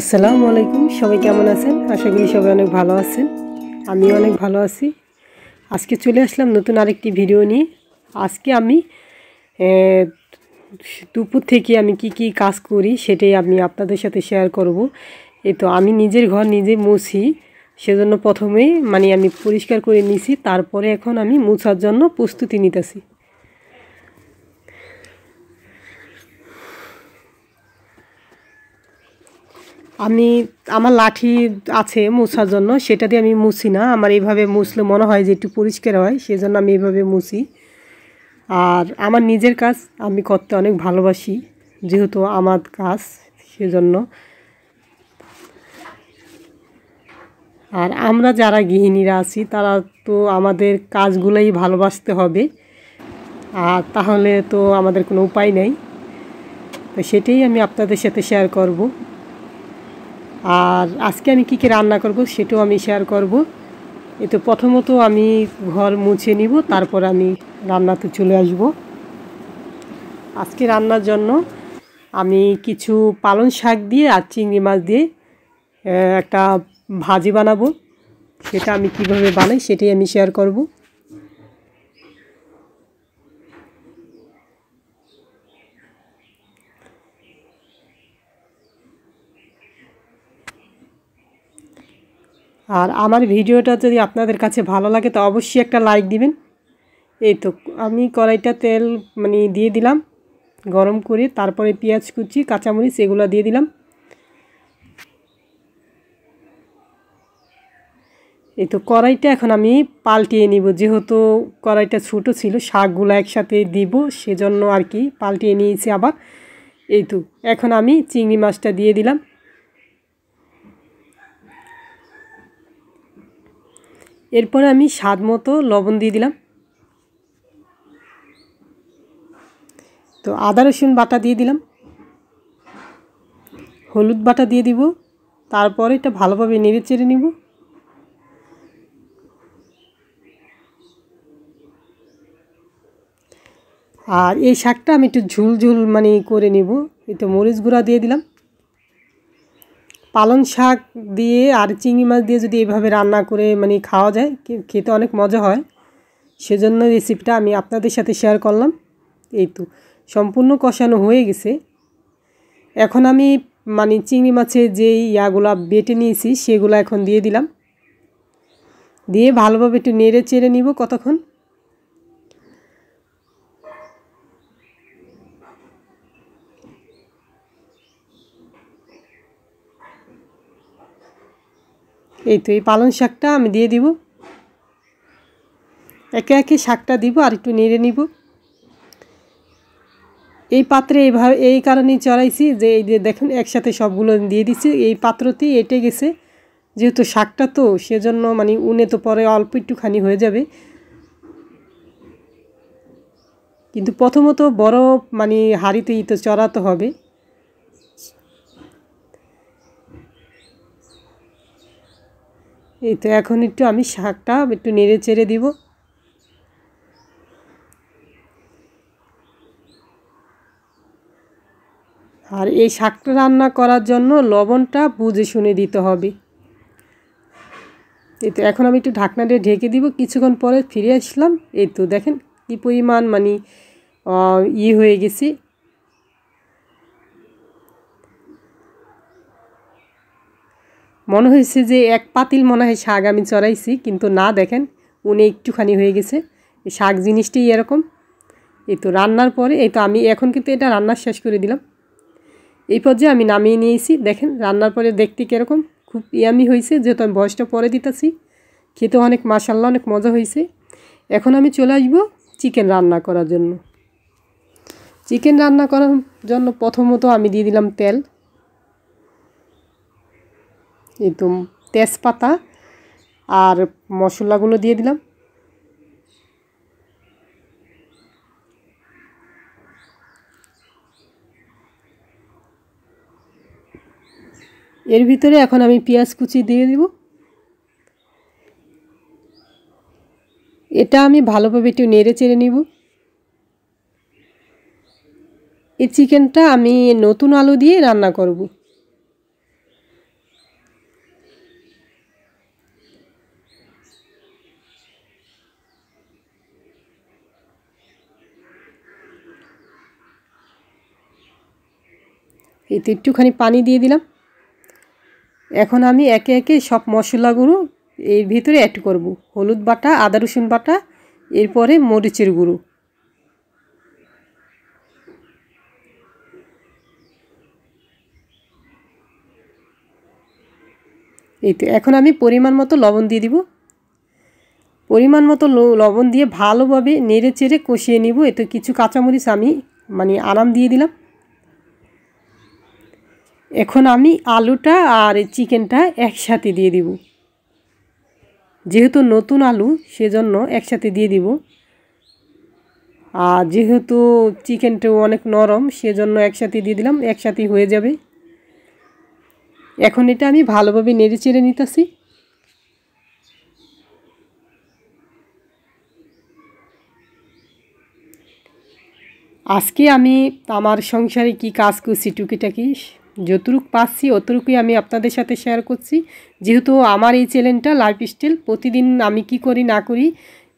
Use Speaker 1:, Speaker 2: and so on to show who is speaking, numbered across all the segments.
Speaker 1: আসসালামু আলাইকুম সবাই কেমন আছেন আশা করি সবাই অনেক ভালো আছেন আমি অনেক ভালো আছি আজকে চলে আসলাম নতুন আরেকটি ভিডিও নিয়ে আজকে আমি দুপুর থেকে আমি কি কি কাজ করি সেটাই আমি আপনাদের সাথে শেয়ার করব এ তো আমি নিজের ঘর নিজে মুছি সেজন্য প্রথমে মানে আমি পরিষ্কার করে নিছি তারপরে এখন আমি মুছার জন্য প্রস্তুতি নিতেছি আমি আমার লাঠি আছে মুছার জন্য সেটা দিয়ে আমি মুছি না আমার এইভাবে মুছলে মনে হয় যে একটু পরিষ্কার হয় সেজন্য আমি এইভাবে মুছি আর আমার নিজের কাজ আমি করতে অনেক ভালোবাসি যেহেতু আমার কাজ সেজন্য আর আমরা যারা গৃহিণীরা আছি তারা তো আমাদের কাজগুলোই ভালোবাসতে হবে আর তাহলে তো আমাদের কোনো উপায় নেই তো সেটাই আমি আপনাদের সাথে শেয়ার করব আর আজকে আমি কী কী রান্না করব সেটাও আমি শেয়ার করব এ তো প্রথমত আমি ঘর মুছে নিব তারপর আমি রান্নাতে চলে আসব আজকে রান্নার জন্য আমি কিছু পালং শাক দিয়ে আর চিংড়ি মাছ দিয়ে একটা ভাজি বানাবো সেটা আমি কিভাবে বানাই সেটাই আমি শেয়ার করবো আর আমার ভিডিওটা যদি আপনাদের কাছে ভালো লাগে তো অবশ্যই একটা লাইক দিবেন এই তো আমি কড়াইটা তেল মানে দিয়ে দিলাম গরম করে তারপরে পেঁয়াজ কুচি কাঁচামরিচ এগুলো দিয়ে দিলাম এই তো কড়াইটা এখন আমি পাল্টিয়ে নিব যেহেতু কড়াইটা ছোটো ছিল শাকগুলো একসাথে দিব সেজন্য আর কি পাল্টিয়ে নিয়েছি আবার এই তো এখন আমি চিংড়ি মাছটা দিয়ে দিলাম এরপরে আমি স্বাদ মতো লবণ দিয়ে দিলাম তো আদা রসুন বাটা দিয়ে দিলাম হলুদ বাটা দিয়ে দিব তারপরে এটা ভালোভাবে নেড়ে চেড়ে নিব আর এই শাকটা আমি একটু ঝুল ঝুল মানে করে নিব এই তো মরিচ গুঁড়া দিয়ে দিলাম পালং শাক দিয়ে আর চিংড়ি মাছ দিয়ে যদি এভাবে রান্না করে মানে খাওয়া যায় খেতে অনেক মজা হয় সেজন্য রেসিপিটা আমি আপনাদের সাথে শেয়ার করলাম এই তো সম্পূর্ণ কষানো হয়ে গেছে এখন আমি মানে চিংড়ি মাছের যে ইয়াগুলা বেটে নিয়েছি সেগুলো এখন দিয়ে দিলাম দিয়ে ভালোভাবে একটু নেড়ে চেড়ে নিব কতক্ষণ এই তো এই পালং শাকটা আমি দিয়ে দিব একে একে শাকটা দিব আর একটু নেড়ে নিব এই পাত্রে এইভাবে এই কারণেই চড়াইছি যে এই যে দেখুন একসাথে সবগুলো দিয়ে দিছি এই পাত্রতেই এটে গেছে যেহেতু শাকটা তো সেজন্য মানে উনে তো পরে অল্প একটুখানি হয়ে যাবে কিন্তু প্রথমত বড় মানে হাড়িতেই তো চড়াতে হবে এই তো এখন একটু আমি শাকটা একটু নেড়ে চেড়ে দিব আর এই শাকটা রান্না করার জন্য লবণটা বুঝে শুনে দিতে হবে এই তো এখন আমি একটু ঢাকনা দিয়ে ঢেকে দিব কিছুক্ষণ পরে ফিরে আসলাম এই তো দেখেন কী পরিমাণ মানে ই হয়ে গেছি মনে হয়েছে যে এক পাতিল মনে হয় শাক আমি চড়াইছি কিন্তু না দেখেন উনি একটুখানি হয়ে গেছে শাক জিনিসটাই এরকম এই তো রান্নার পরে এই তো আমি এখন কিন্তু এটা রান্না শেষ করে দিলাম এই পর্যায়ে আমি নামিয়ে নিয়েছি দেখেন রান্নার পরে দেখতে কীরকম খুব ইয়ামি হয়েছে যেহেতু আমি বয়সটা পরে দিতেছি খেতে অনেক মাসাল্লা অনেক মজা হয়েছে এখন আমি চলে আসব চিকেন রান্না করার জন্য চিকেন রান্না করার জন্য প্রথমত আমি দিয়ে দিলাম তেল একদম তেজপাতা আর মশলাগুলো দিয়ে দিলাম এর ভিতরে এখন আমি পেঁয়াজ কুচি দিয়ে দিব এটা আমি ভালোভাবে একটু নেড়ে চেড়ে নিব এই চিকেনটা আমি নতুন আলু দিয়ে রান্না করবো এতে একটুখানি পানি দিয়ে দিলাম এখন আমি একে একে সব মশলাগুলো এর ভিতরে অ্যাড করব হলুদ বাটা আদা রসুন বাটা এরপরে মরিচের গুঁড়ো এই তো এখন আমি পরিমাণ মতো লবণ দিয়ে দিব পরিমাণ মতো লবণ দিয়ে ভালোভাবে নেড়ে চেড়ে কষিয়ে নিব এতে কিছু কাঁচামরিচ আমি মানে আরাম দিয়ে দিলাম এখন আমি আলুটা আর চিকেনটা একসাথে দিয়ে দিব যেহেতু নতুন আলু সেজন্য একসাথে দিয়ে দিব আর যেহেতু চিকেনটাও অনেক নরম সেজন্য একসাথে দিয়ে দিলাম একসাথে হয়ে যাবে এখন এটা আমি ভালোভাবে নেড়ে চেড়ে নিতেছি আজকে আমি আমার সংসারে কি কাজ করছি টুকিটাকি যতটুক পাচ্ছি অতটুকুই আমি আপনাদের সাথে শেয়ার করছি যেহেতু আমার এই চ্যানেলটা লাইফ স্টাইল প্রতিদিন আমি কি করি না করি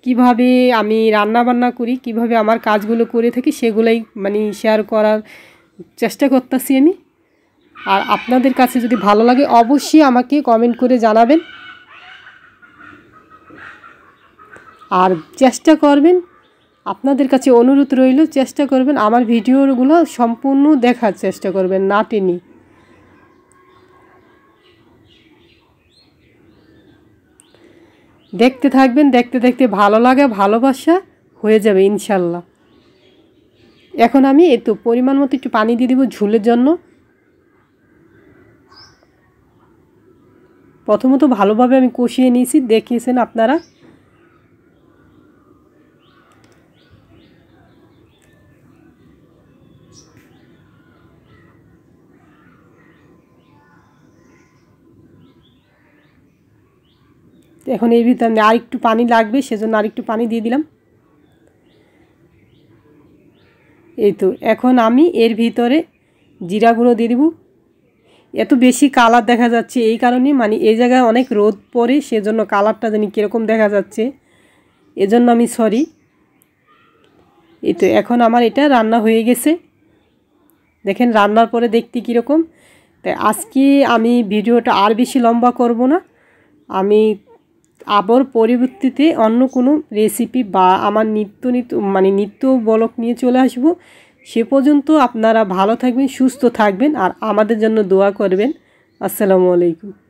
Speaker 1: কিভাবে আমি রান্না বান্না করি কিভাবে আমার কাজগুলো করে থাকি সেগুলোই মানে শেয়ার করার চেষ্টা করতেছি আমি আর আপনাদের কাছে যদি ভালো লাগে অবশ্যই আমাকে কমেন্ট করে জানাবেন আর চেষ্টা করবেন আপনাদের কাছে অনুরোধ রইল চেষ্টা করবেন আমার ভিডিওগুলো সম্পূর্ণ দেখার চেষ্টা করবেন না টেনি দেখতে থাকবেন দেখতে দেখতে ভালো লাগা ভালোবাসা হয়ে যাবে ইনশাল্লাহ এখন আমি একটু পরিমাণ মতো একটু পানি দিয়ে দেবো ঝুলের জন্য প্রথমত ভালোভাবে আমি কষিয়ে নিয়েছি দেখিয়েছেন আপনারা তো এখন এই ভিতরে আর একটু পানি লাগবে সেজন্য আরেকটু পানি দিয়ে দিলাম এই তো এখন আমি এর ভিতরে জিরা গুঁড়ো দিয়ে দিব এত বেশি কালার দেখা যাচ্ছে এই কারণে মানে এই জায়গায় অনেক রোদ পড়ে সেজন্য কালারটা জানি কীরকম দেখা যাচ্ছে এজন্য আমি সরি এই তো এখন আমার এটা রান্না হয়ে গেছে দেখেন রান্নার পরে দেখতে কীরকম তাই আজকে আমি ভিডিওটা আর বেশি লম্বা করব না আমি আবার পরিবর্তীতে অন্য কোনো রেসিপি বা আমার নিত্য নিত্য মানে নিত্য বলক নিয়ে চলে আসব সে পর্যন্ত আপনারা ভালো থাকবেন সুস্থ থাকবেন আর আমাদের জন্য দোয়া করবেন আসসালামু আলাইকুম